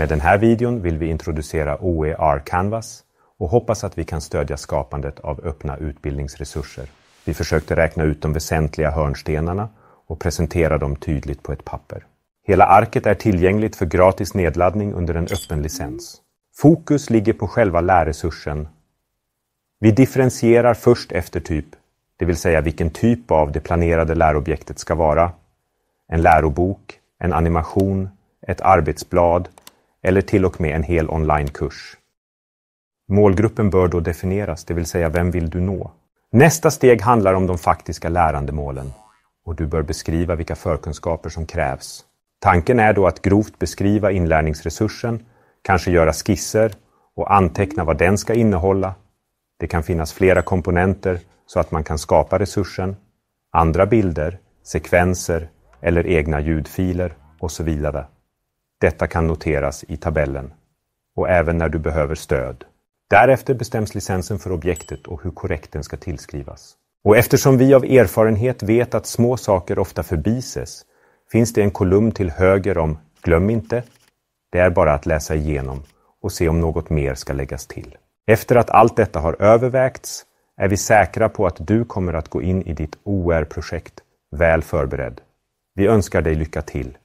Med den här videon vill vi introducera OER Canvas och hoppas att vi kan stödja skapandet av öppna utbildningsresurser. Vi försökte räkna ut de väsentliga hörnstenarna och presentera dem tydligt på ett papper. Hela arket är tillgängligt för gratis nedladdning under en öppen licens. Fokus ligger på själva lärresursen. Vi differentierar först efter typ, det vill säga vilken typ av det planerade lärobjektet ska vara. En lärobok, en animation, ett arbetsblad eller till och med en hel onlinekurs. Målgruppen bör då definieras, det vill säga vem vill du nå? Nästa steg handlar om de faktiska lärandemålen och du bör beskriva vilka förkunskaper som krävs. Tanken är då att grovt beskriva inlärningsresursen, kanske göra skisser och anteckna vad den ska innehålla. Det kan finnas flera komponenter så att man kan skapa resursen, andra bilder, sekvenser eller egna ljudfiler och så vidare. Detta kan noteras i tabellen och även när du behöver stöd. Därefter bestäms licensen för objektet och hur korrekt den ska tillskrivas. Och eftersom vi av erfarenhet vet att små saker ofta förbises finns det en kolumn till höger om Glöm inte. Det är bara att läsa igenom och se om något mer ska läggas till. Efter att allt detta har övervägts är vi säkra på att du kommer att gå in i ditt OR-projekt väl förberedd. Vi önskar dig lycka till!